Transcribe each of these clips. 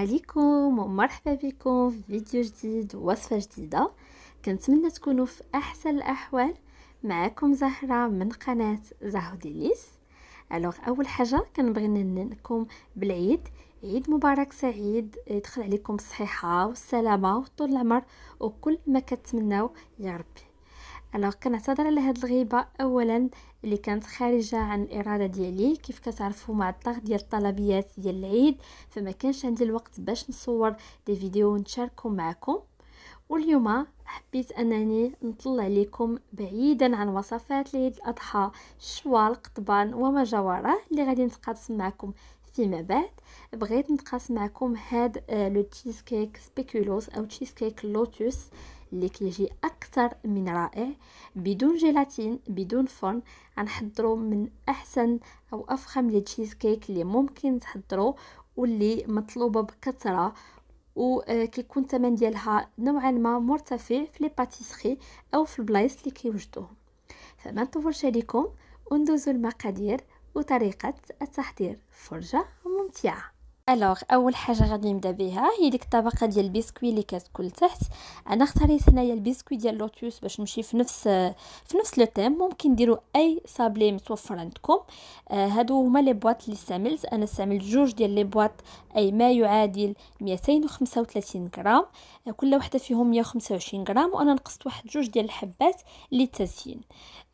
عليكم ومرحبا بكم في فيديو جديد ووصفه جديده كنتمنى تكونوا في احسن الاحوال معكم زهره من قناه زهو ديليس الوغ اول حاجه كنبغي ننكم بالعيد عيد مبارك سعيد يدخل عليكم الصحيحه والسلامه وطول العمر وكل ما كتمناو يا ربي الوغ كنعتذر على هاد الغيبه اولا اللي كانت خارجه عن الاراده ديالي كيف كتعرفوا مع الضغط ديال الطلبيات ديال العيد فما كانش عندي الوقت باش نصور دي فيديو ونشاركهم معكم واليوم حبيت انني نطلع لكم بعيدا عن وصفات العيد الاضحى الشوال قطبان وما جواره اللي غادي نتقاسم معكم فيما بعد بغيت نتقاسم معكم هاد آه، لو تشيز كيك سبيكولوس او تشيز كيك لوتوس اللي كيجي اكثر من رائع بدون جيلاتين بدون فرن غنحضروا من احسن او افخم لي تشيز كيك اللي ممكن تحضروا واللي مطلوبه بكثره وكيكون آه، الثمن ديالها نوعا ما مرتفع في لي باتيسري او في البلايص اللي كيوجدوهم فما نطولش عليكم وندوزو المقادير وطريقه التحضير فرجه ممتعه الوغ اول حاجه غادي نبدا بها هي ديك الطبقه ديال البسكوي اللي كتكون لتحت انا اختاريت هنايا البسكوي ديال لوتوس باش نمشي في نفس في نفس لو تيم ممكن ديروا اي صابلي متوفر عندكم آه هادو هما لي بواط اللي استعملت انا استعملت جوج ديال لي بواط اي ما يعادل 235 غرام آه، كل وحده فيهم 125 غرام وانا نقصت واحد جوج ديال الحبات للتزيين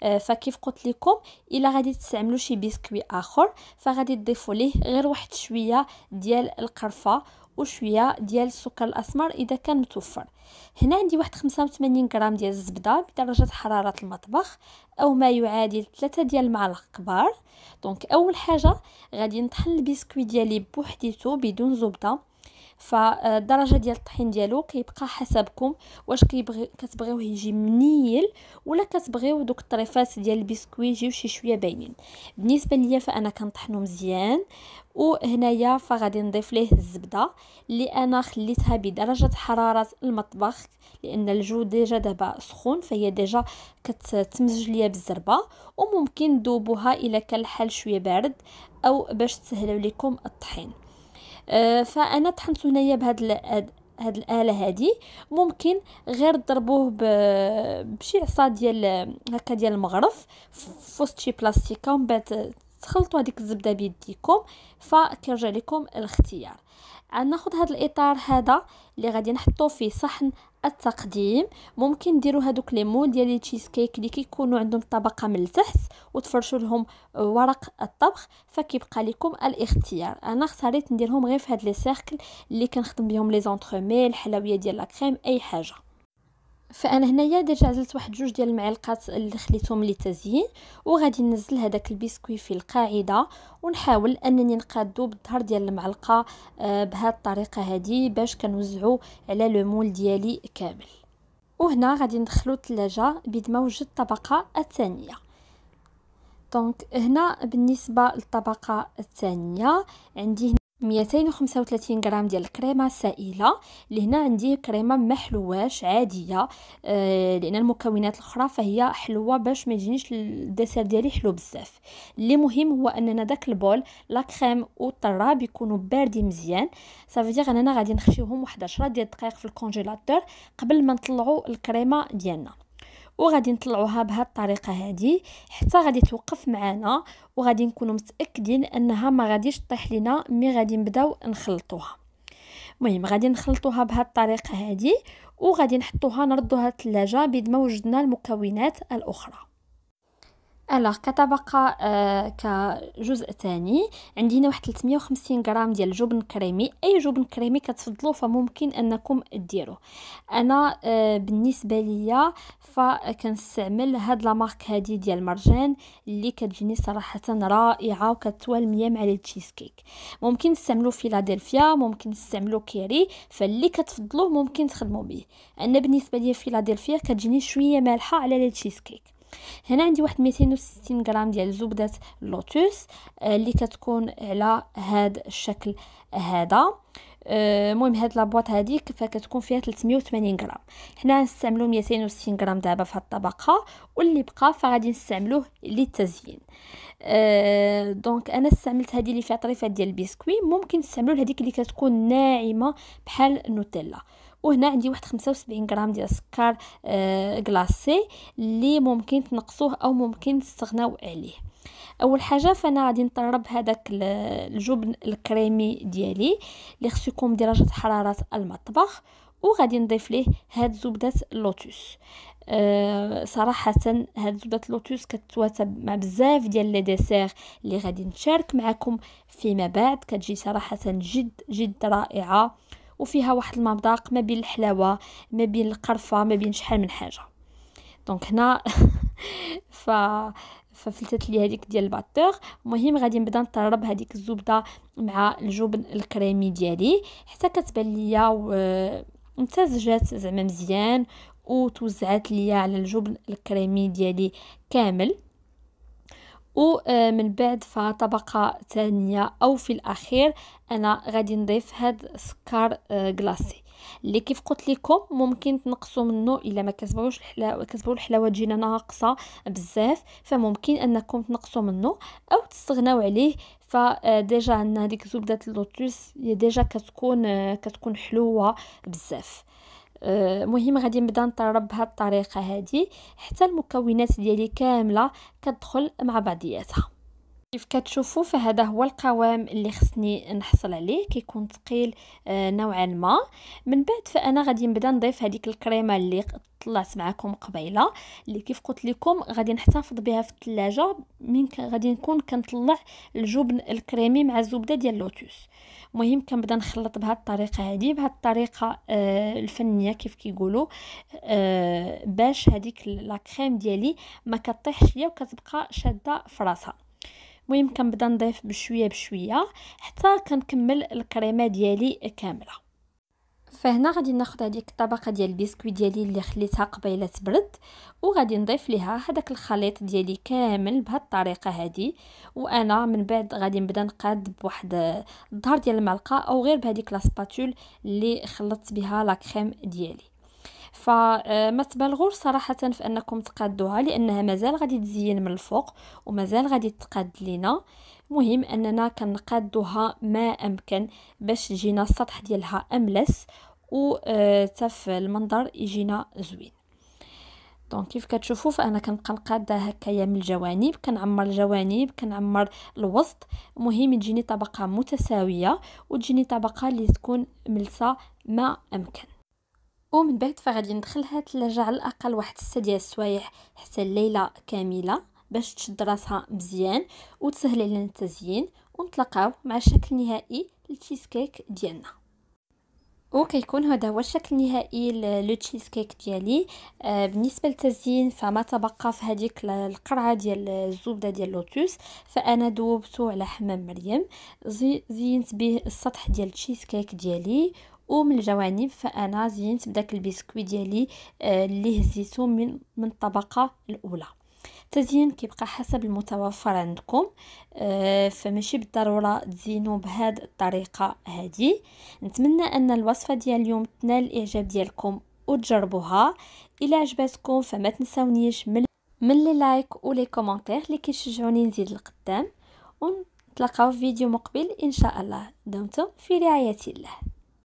آه، فكيف قلت لكم الا غادي تستعملوا شي بيسكوي اخر فغادي تضيفوا ليه غير واحد شويه ديال القرفه وشويه ديال السكر الاسمر اذا كان متوفر هنا عندي واحد 85 غرام ديال الزبده بدرجه حراره المطبخ او ما يعادل 3 ديال المعالق كبار دونك اول حاجه غادي نطحن البيسكوي ديالي بوحديتو بدون زبده فالدرجه ديال الطحين ديالو كيبقى حسبكم واش كيبغي كتبغيوه يجي منيل ولا كتبغيو دوك الطريفات ديال البسكويت يجيو شي شويه باينين بالنسبه ليا فانا كنطحنو مزيان وهنايا فغادي نضيف ليه الزبده اللي انا خليتها بدرجه حراره المطبخ لان الجو ديجا دابا سخون فهي ديجا كتمزج ليا بالزربه وممكن ذوبوها الى كان الحال شويه بارد او باش تسهلوا لكم الطحين آه، فانا طحنت هنايا بهاد هاد الاله هادي ممكن غير تضربوه بشي عصا ديال هكا ديال المغرف في وسط شي بلاستيكه ومن بعد تخلطوا هذيك الزبده بيديكم فكيرجع لكم الاختيار ناخذ هذا الاطار هذا اللي غادي نحطوه في صحن التقديم ممكن ديروا هذوك لي مول ديال التشيز كيك اللي كيكونوا عندهم طبقه من التحت وتفرشوا لهم ورق الطبخ فكيبقى لكم الاختيار انا اختاريت نديرهم غير في هاد لي سيركل اللي كنخدم بهم لي زونترمي الحلويه ديال لا كريم اي حاجه فانا هنايا ديجا عزلت واحد جوج ديال المعلقات اللي خليتهم للتزيين وغادي ننزل هذاك البسكوي في القاعده ونحاول انني نقادو بالظهر ديال المعلقه آه، بهذه الطريقه هذه باش كنوزعو على لو مول ديالي كامل وهنا غادي ندخلو الثلاجه بيد ما وجد الطبقه الثانيه دونك هنا بالنسبه للطبقه الثانيه عندي 235 غرام ديال الكريمه السائله لهنا عندي كريمه ما حلواش عاديه آه لان المكونات الاخرى فهي حلوه باش ما يجينيش الدسر ديالي حلو بزاف اللي مهم هو اننا داك البول لا كريم والطراب يكونوا باردين مزيان صافي دير اننا غادي نخشيوهم واحد 10 ديال الدقائق في الكونجيلاتور قبل ما نطلعوا الكريمه ديالنا وغادي نطلعوها بهاد الطريقه هادي حتى غادي توقف معانا وغادي نكونوا متاكدين انها ما غاديش طيح لينا مي غادي نبداو نخلطوها المهم غادي نخلطوها بهاد الطريقه هادي وغادي نحطوها نردوها الثلاجه بيد ما وجدنا المكونات الاخرى الوغ كطبقه آه كجزء ثاني عندي هنا واحد 350 غرام ديال الجبن كريمي اي جبن كريمي كتفضلوا فممكن انكم ديروه انا آه بالنسبه ليا فكنستعمل هاد لا مارك هادي ديال مرجان اللي كتجيني صراحه رائعه وكتوالميه مع لي تشيز كيك ممكن تستعملوا فيلادلفيا ممكن تستعملوا كيري فاللي كتفضلوه ممكن تخدموا به انا بالنسبه ليا فيلادلفيا كتجيني شويه مالحه على لي تشيز كيك هنا عندي واحد 260 غرام ديال زبده اللوتوس آه، اللي كتكون على هذا الشكل هذا آه، المهم هاد لابواط هادي فكتكون فيها 380 غرام حنا غنستعملو 260 غرام دابا في الطبقه واللي بقى فغادي نستعملوه للتزيين أه دونك انا استعملت هذه اللي فيها طريفات ديال البسكوي ممكن تستعملوا هذيك اللي كتكون ناعمه بحال النوتيلا وهنا عندي واحد 75 غرام ديال السكر آه اللي ممكن تنقصوه او ممكن تستغناو عليه اول حاجه فانا غادي نطرب هذاك الجبن الكريمي ديالي اللي خصو يكون بدرجه حراره المطبخ وغادي نضيف ليه هاد زبده اللوتوس أه صراحه هاد زبده اللوتس كتواتب مع بزاف ديال لي ديسير اللي غادي نشارك معكم فيما بعد كتجي صراحه جد جد رائعه وفيها واحد المذاق ما بين الحلاوه ما بين القرفه ما بين شحال من حاجه دونك هنا ف ففلتت لي هذيك ديال الباتور المهم غادي نبدا نطرب هذيك الزبده مع الجبن الكريمي ديالي حتى كتبان ليا امتزجات زعما مزيان وتوزعت ليا على الجبن الكريمي ديالي كامل ومن آه، بعد فطبقة ثانية أو في الأخير أنا غادي نضيف هاد السكر كلاصي آه، اللي كيف قلت لكم ممكن تنقصوا منه الا ما كسبوش الحلاوه كتبغيو الحلاوه تجينا ناقصه بزاف فممكن انكم تنقصوا منه او تستغناو عليه فديجا آه، عندنا هذيك زبده اللوتوس هي ديجا كتكون كتكون حلوه بزاف آه، مهم غادي نبدا نطرب بهاد الطريقه هادي حتى المكونات ديالي كامله كتدخل مع بعضياتها كيف كتشوفوا فهذا هو القوام اللي خصني نحصل عليه كيكون ثقيل آه، نوعا ما من بعد فانا غادي نبدا نضيف هذيك الكريمه اللي طلعت معكم قبيله اللي كيف قلت لكم غادي نحتفظ بها في الثلاجه من غادي نكون كنطلع الجبن الكريمي مع الزبده ديال اللوتوس المهم كنبدا نخلط بهاد الطريقه هذه بهاد الطريقه آه الفنيه كيف كيقولوا آه باش هذيك لا كريم ديالي ما كطيحش ليا وكتبقى شاده في راسها المهم كنبدا نضيف بشويه بشويه حتى كنكمل الكريمه ديالي كامله فهنا غادي ناخذ هذيك الطبقه ديال البسكوي ديالي اللي خليتها قبيله تبرد وغادي نضيف ليها هذاك الخليط ديالي كامل بهاد الطريقه هادي وانا من بعد غادي نبدا نقاد بواحد الظهر ديال المعلقه او غير بهذيك لاسباتول اللي خلطت بها لا ديالي فما تبالغوش صراحه في انكم تقادوها لانها مازال غادي تزين من الفوق ومازال غادي تقاد لينا مهم اننا كنقادوها ما امكن باش جينا السطح ديالها املس و آه، المنظر يجينا زوين دونك كيف كتشوفوا فانا كنبقى نقاده هكايا من الجوانب كنعمر الجوانب كنعمر الوسط المهم تجيني طبقه متساويه وتجيني طبقه اللي تكون ملسه ما امكن ومن بعد فغادي ندخلها ثلاجة على الاقل واحد 6 ديال السوايع حتى الليله كامله باش تشد راسها مزيان وتسهل علينا التزيين ونتلاقاو مع الشكل النهائي للتشيز كيك ديالنا وكيكون هذا هو الشكل النهائي لو تشيز كيك ديالي آه، بالنسبه للتزيين فما تبقى في هذيك القرعه ديال الزبده ديال لوتوس فانا ذوبته على حمام مريم زي زينت به السطح ديال التشيز كيك ديالي ومن الجوانب فانا زينت بداك البسكوي ديالي آه، اللي هزيته من من الطبقه الاولى التزيين كيبقى حسب المتوفر عندكم آه، فماشي بالضروره تزينوا بهاد الطريقه هذه نتمنى ان الوصفه ديال اليوم تنال الاعجاب ديالكم وتجربوها الا عجبتكم فما تنساونيش من من لي لايك ولي كومونتير اللي كيشجعوني نزيد القدام ونتلاقاو في فيديو مقبل ان شاء الله دمتم في رعايه الله